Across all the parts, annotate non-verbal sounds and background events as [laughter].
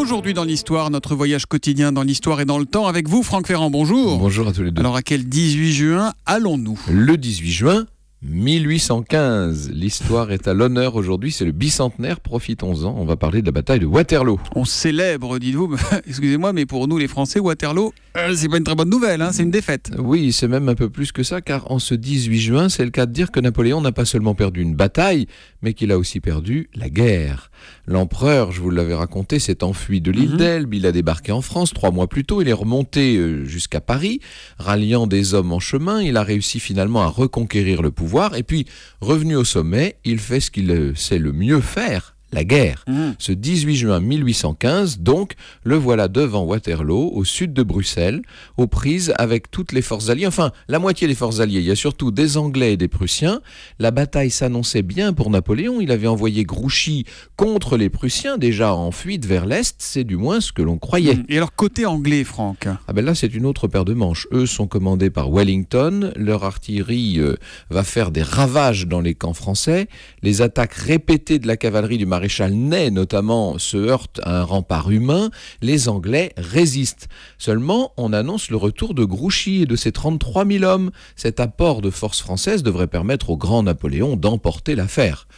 Aujourd'hui dans l'histoire, notre voyage quotidien dans l'histoire et dans le temps avec vous, Franck Ferrand. Bonjour. Bonjour à tous les deux. Alors, à quel 18 juin allons-nous Le 18 juin, 1815, l'histoire est à l'honneur aujourd'hui, c'est le bicentenaire, profitons-en, on va parler de la bataille de Waterloo. On célèbre, dites-vous, [laughs] excusez-moi, mais pour nous les Français, Waterloo, euh, c'est pas une très bonne nouvelle, hein, c'est une défaite. Oui, c'est même un peu plus que ça, car en ce 18 juin, c'est le cas de dire que Napoléon n'a pas seulement perdu une bataille, mais qu'il a aussi perdu la guerre. L'empereur, je vous l'avais raconté, s'est enfui de l'île mhm. d'Elbe, il a débarqué en France trois mois plus tôt, il est remonté euh, jusqu'à Paris, ralliant des hommes en chemin, il a réussi finalement à reconquérir le pouvoir et puis, revenu au sommet, il fait ce qu'il euh, sait le mieux faire, la guerre. Mmh. Ce 18 juin 1815, donc, le voilà devant Waterloo, au sud de Bruxelles, aux prises avec toutes les forces alliées, enfin la moitié des forces alliées, il y a surtout des Anglais et des Prussiens. La bataille s'annonçait bien pour Napoléon, il avait envoyé Grouchy contre les Prussiens, déjà en fuite vers l'Est, c'est du moins ce que l'on croyait. Mmh. Et alors côté anglais, Franck Ah ben là, c'est une autre paire de manches. Eux sont commandés par Wellington, leur artillerie euh, va faire des ravages dans les camps français, les attaques répétées de la cavalerie du Ney notamment se heurte à un rempart humain, les Anglais résistent. Seulement, on annonce le retour de Grouchy et de ses 33 000 hommes. Cet apport de forces françaises devrait permettre au grand Napoléon d'emporter l'affaire.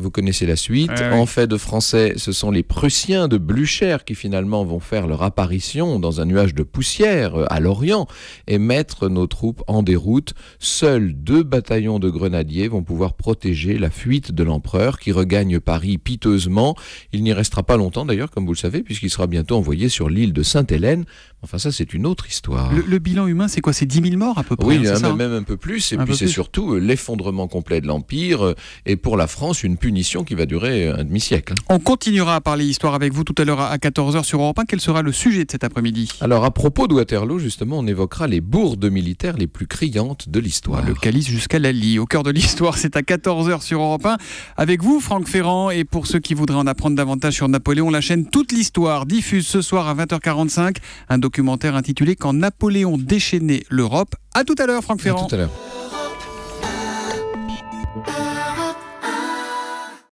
Vous connaissez la suite. Ah en fait, de français, ce sont les Prussiens de Blücher qui finalement vont faire leur apparition dans un nuage de poussière euh, à l'Orient et mettre nos troupes en déroute. Seuls deux bataillons de grenadiers vont pouvoir protéger la fuite de l'empereur qui regagne Paris piteusement. Il n'y restera pas longtemps d'ailleurs, comme vous le savez, puisqu'il sera bientôt envoyé sur l'île de Sainte-Hélène. Enfin, ça, c'est une autre histoire. Le, bilan humain, c'est quoi C'est 10 000 morts à peu près Oui, hein? même, même un peu plus. Et puis, c'est surtout euh, l'effondrement complet de l'Empire euh, et pour la France, une punition qui va durer un demi-siècle. Hein. On continuera à parler histoire avec vous tout à l'heure à 14h sur Europe 1. Quel sera le sujet de cet après-midi Alors, à propos de Waterloo, justement, on évoquera les bourdes militaires les plus criantes de l'histoire. Le calice jusqu'à la Au cœur de l'histoire, c'est à 14h sur Europe 1. Avec vous, Franck Ferrand. Et pour ceux qui voudraient en apprendre davantage sur Napoléon, la chaîne Toute l'Histoire diffuse ce soir à 20h45 un documentaire intitulé Quand Napoléon déchaînait l'Europe. À tout à l'heure, Franck Ferrand. À tout à l'heure.